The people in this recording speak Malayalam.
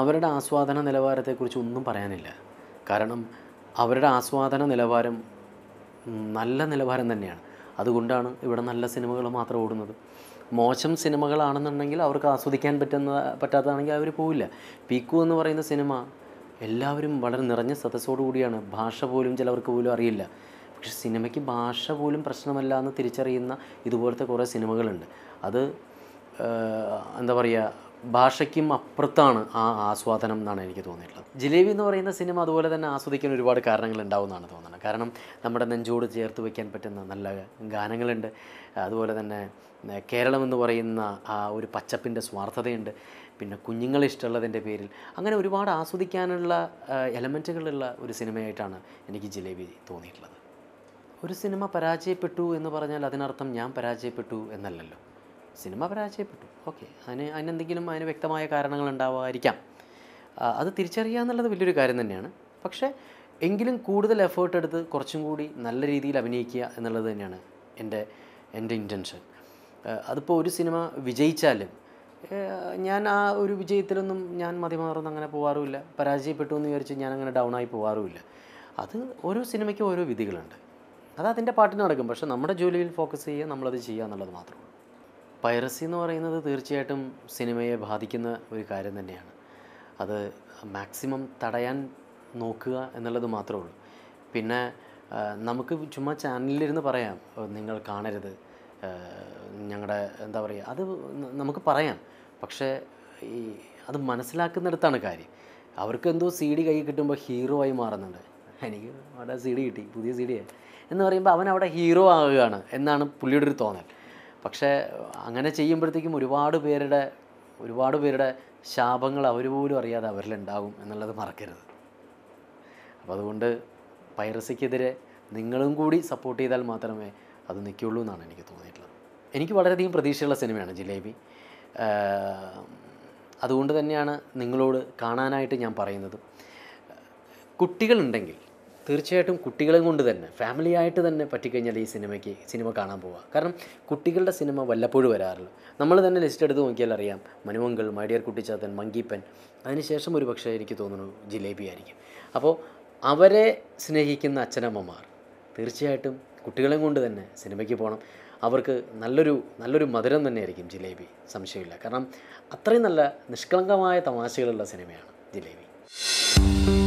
അവരുടെ ആസ്വാദന നിലവാരത്തെക്കുറിച്ച് ഒന്നും പറയാനില്ല കാരണം അവരുടെ ആസ്വാദന നിലവാരം നല്ല നിലവാരം തന്നെയാണ് അതുകൊണ്ടാണ് ഇവിടെ നല്ല സിനിമകൾ മാത്രം ഓടുന്നത് മോശം സിനിമകളാണെന്നുണ്ടെങ്കിൽ അവർക്ക് ആസ്വദിക്കാൻ പറ്റുന്ന പറ്റാത്തതാണെങ്കിൽ അവർ പോവില്ല പീക്കു എന്ന് പറയുന്ന സിനിമ എല്ലാവരും വളരെ നിറഞ്ഞ സദസ്സോടു കൂടിയാണ് ഭാഷ പോലും ചിലവർക്ക് പോലും അറിയില്ല പക്ഷെ സിനിമയ്ക്ക് ഭാഷ പോലും പ്രശ്നമല്ല എന്ന് തിരിച്ചറിയുന്ന ഇതുപോലത്തെ കുറേ സിനിമകളുണ്ട് അത് എന്താ പറയുക ഭാഷയ്ക്കും അപ്പുറത്താണ് ആ ആസ്വാദനം എന്നാണ് എനിക്ക് തോന്നിയിട്ടുള്ളത് ജിലേബി എന്ന് പറയുന്ന സിനിമ അതുപോലെ തന്നെ ആസ്വദിക്കാൻ ഒരുപാട് കാരണങ്ങൾ ഉണ്ടാവുമെന്നാണ് തോന്നുന്നത് കാരണം നമ്മുടെ നെഞ്ചോട് ചേർത്ത് വയ്ക്കാൻ പറ്റുന്ന നല്ല ഗാനങ്ങളുണ്ട് അതുപോലെ തന്നെ കേരളം എന്ന് പറയുന്ന ആ ഒരു പച്ചപ്പിൻ്റെ സ്വാർത്ഥതയുണ്ട് പിന്നെ കുഞ്ഞുങ്ങളെ ഇഷ്ടമുള്ളതിൻ്റെ പേരിൽ അങ്ങനെ ഒരുപാട് ആസ്വദിക്കാനുള്ള എലമെൻറ്റുകളുള്ള ഒരു സിനിമയായിട്ടാണ് എനിക്ക് ജിലേബി തോന്നിയിട്ടുള്ളത് ഒരു സിനിമ പരാജയപ്പെട്ടു എന്ന് പറഞ്ഞാൽ അതിനർത്ഥം ഞാൻ പരാജയപ്പെട്ടു എന്നല്ലല്ലോ സിനിമ പരാജയപ്പെട്ടു ഓക്കെ അതിന് അതിനെന്തെങ്കിലും അതിന് വ്യക്തമായ കാരണങ്ങൾ ഉണ്ടാവുമായിരിക്കാം അത് തിരിച്ചറിയുക എന്നുള്ളത് വലിയൊരു കാര്യം തന്നെയാണ് പക്ഷേ എങ്കിലും കൂടുതൽ എഫേർട്ട് എടുത്ത് കുറച്ചും കൂടി നല്ല രീതിയിൽ അഭിനയിക്കുക എന്നുള്ളത് തന്നെയാണ് എൻ്റെ എൻ്റെ ഇൻറ്റൻഷൻ അതിപ്പോൾ ഒരു സിനിമ വിജയിച്ചാലും ഞാൻ ആ ഒരു വിജയത്തിലൊന്നും ഞാൻ മതിമാറുന്ന അങ്ങനെ പോകാറുമില്ല പരാജയപ്പെട്ടു എന്ന് വിചാരിച്ച് ഞാൻ അങ്ങനെ ഡൗൺ ആയി പോകാറുമില്ല അത് ഓരോ സിനിമയ്ക്കും ഓരോ വിധികളുണ്ട് അത് അതിൻ്റെ പാട്ടിന് നടക്കും പക്ഷേ നമ്മുടെ ജോലിയിൽ ഫോക്കസ് ചെയ്യുക നമ്മളത് ചെയ്യുക എന്നുള്ളത് മാത്രമേ ഉള്ളൂ പൈറസി എന്ന് പറയുന്നത് തീർച്ചയായിട്ടും സിനിമയെ ബാധിക്കുന്ന ഒരു കാര്യം തന്നെയാണ് അത് മാക്സിമം തടയാൻ നോക്കുക എന്നുള്ളത് മാത്രമേ ഉള്ളൂ പിന്നെ നമുക്ക് ചുമ്മാ ചാനലിലിരുന്ന് പറയാം നിങ്ങൾ കാണരുത് ഞങ്ങളുടെ എന്താ പറയുക അത് നമുക്ക് പറയാം പക്ഷേ ഈ അത് മനസ്സിലാക്കുന്നിടത്താണ് കാര്യം അവർക്ക് എന്തോ സി ഡി കൈ കിട്ടുമ്പോൾ ഹീറോ ആയി മാറുന്നുണ്ട് എനിക്ക് അവിടെ സി ഡി കിട്ടി പുതിയ സി ഡിയാണ് എന്ന് പറയുമ്പോൾ അവൻ അവിടെ ഹീറോ ആവുകയാണ് എന്നാണ് പുള്ളിയുടെ ഒരു തോന്നൽ പക്ഷേ അങ്ങനെ ചെയ്യുമ്പോഴത്തേക്കും ഒരുപാട് പേരുടെ ഒരുപാട് പേരുടെ ശാപങ്ങൾ അവർ പോലും അറിയാതെ അവരിലുണ്ടാകും എന്നുള്ളത് മറക്കരുത് അപ്പോൾ അതുകൊണ്ട് പൈറസിക്കെതിരെ നിങ്ങളും കൂടി സപ്പോർട്ട് ചെയ്താൽ മാത്രമേ അത് നിൽക്കുള്ളൂ എന്നാണ് എനിക്ക് തോന്നിയിട്ടുള്ളത് എനിക്ക് വളരെയധികം പ്രതീക്ഷയുള്ള സിനിമയാണ് ജിലേബി അതുകൊണ്ട് തന്നെയാണ് നിങ്ങളോട് കാണാനായിട്ട് ഞാൻ പറയുന്നത് കുട്ടികളുണ്ടെങ്കിൽ തീർച്ചയായിട്ടും കുട്ടികളെ കൊണ്ട് തന്നെ ആയിട്ട് തന്നെ പറ്റിക്കഴിഞ്ഞാൽ ഈ സിനിമയ്ക്ക് സിനിമ കാണാൻ പോവുക കാരണം കുട്ടികളുടെ സിനിമ വല്ലപ്പോഴും വരാറില്ല നമ്മൾ തന്നെ ലിസ്റ്റ് എടുത്ത് നോക്കിയാൽ അറിയാം മനുമംഗൾ മൈഡിയർ കുട്ടിച്ചാത്തൻ മങ്കിപ്പൻ അതിനുശേഷം ഒരു പക്ഷേ എനിക്ക് തോന്നുന്നു ജിലേബി ആയിരിക്കും അപ്പോൾ അവരെ സ്നേഹിക്കുന്ന അച്ഛനമ്മമാർ തീർച്ചയായിട്ടും കുട്ടികളെയും കൊണ്ട് തന്നെ സിനിമയ്ക്ക് പോകണം അവർക്ക് നല്ലൊരു നല്ലൊരു മധുരം തന്നെയായിരിക്കും ജിലേബി സംശയമില്ല കാരണം അത്രയും നല്ല നിഷ്കളങ്കമായ തമാശകളുള്ള സിനിമയാണ് ജിലേബി